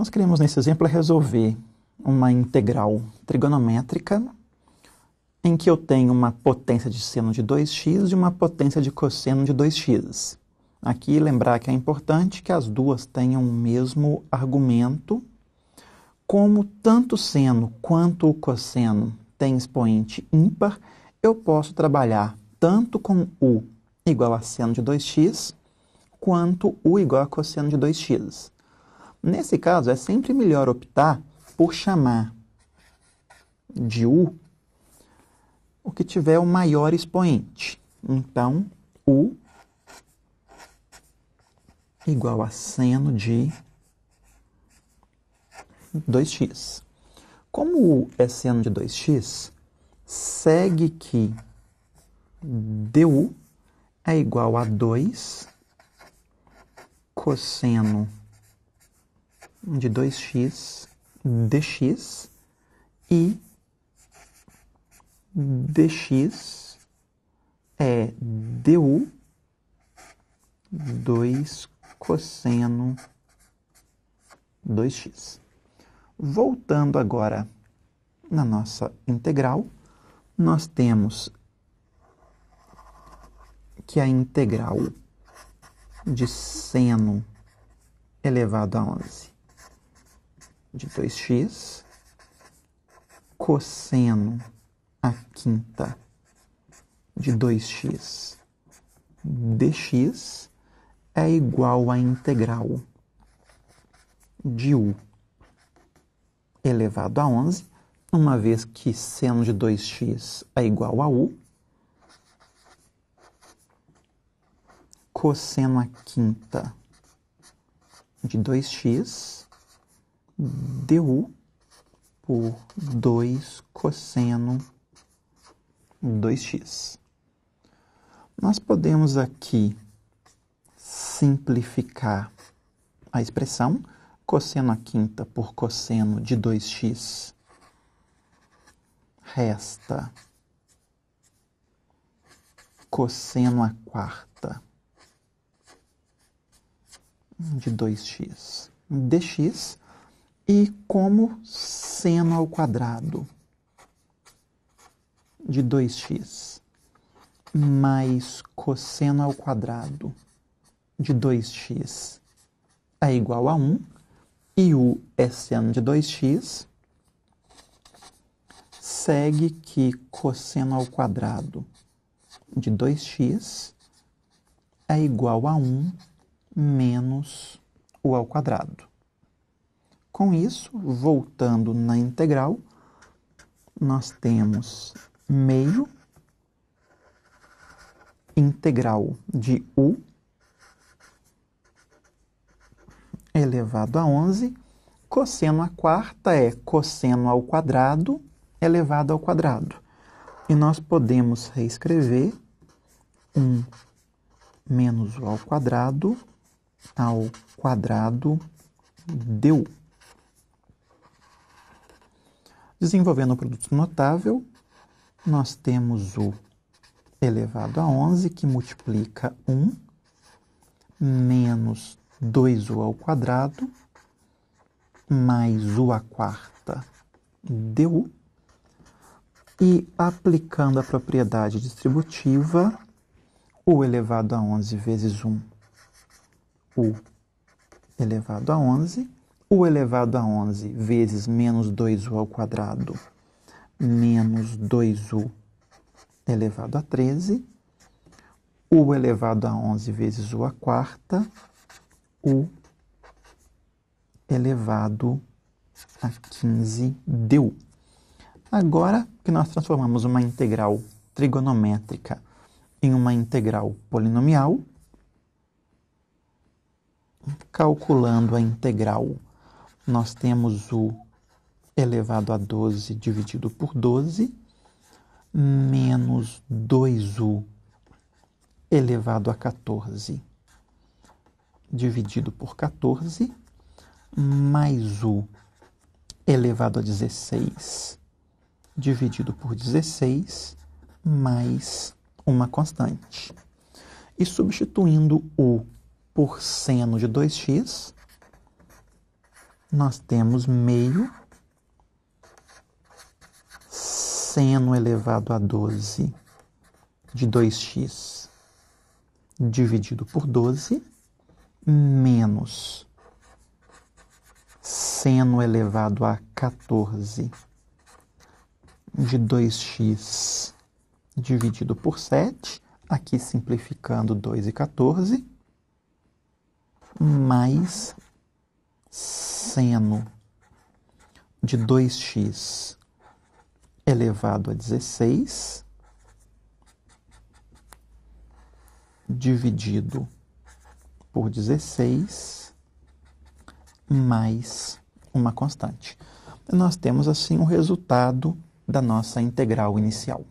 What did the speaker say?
nós queremos nesse exemplo é resolver uma integral trigonométrica em que eu tenho uma potência de seno de 2x e uma potência de cosseno de 2x. Aqui lembrar que é importante que as duas tenham o mesmo argumento, como tanto o seno quanto o cosseno têm expoente ímpar, eu posso trabalhar tanto com u igual a seno de 2x, quanto u igual a cosseno de 2x. Nesse caso, é sempre melhor optar por chamar de U o que tiver o maior expoente. Então, U igual a seno de 2x. Como U é seno de 2x, segue que du é igual a 2 cosseno de 2x dx e dx é du 2 cosseno 2x. Voltando agora na nossa integral, nós temos que a integral de seno elevado a 11 de 2x, cosseno a quinta de 2x dx é igual à integral de u elevado a 11, uma vez que seno de 2x é igual a u, cosseno a quinta de 2x du por 2 cosseno 2x. Nós podemos aqui simplificar a expressão cosseno à quinta por cosseno de 2x resta cosseno à quarta de 2x dx e como seno ao quadrado de 2x mais cosseno ao quadrado de 2x é igual a 1 e u é seno de 2x, segue que cosseno ao quadrado de 2x é igual a 1 menos u ao quadrado. Com isso, voltando na integral, nós temos meio integral de u elevado a 11, cosseno à quarta é cosseno ao quadrado elevado ao quadrado. E nós podemos reescrever 1 menos u ao quadrado ao quadrado de u Desenvolvendo um produto notável, nós temos o elevado a 11, que multiplica 1, menos 2u ao quadrado, mais u à quarta du, e aplicando a propriedade distributiva, u elevado a 11 vezes 1, u elevado a 11, U elevado a 11 vezes menos 2U ao quadrado menos 2U elevado a 13, U elevado a 11 vezes U a quarta, U elevado a 15 deu. Agora que nós transformamos uma integral trigonométrica em uma integral polinomial, calculando a integral nós temos o elevado a 12 dividido por 12, menos 2u elevado a 14 dividido por 14, mais u elevado a 16 dividido por 16, mais uma constante. E substituindo u por seno de 2x, nós temos meio seno elevado a 12 de 2x dividido por 12 menos seno elevado a 14 de 2x dividido por 7, aqui simplificando 2 e 14, mais seno de 2x elevado a 16 dividido por 16 mais uma constante. Nós temos assim o resultado da nossa integral inicial.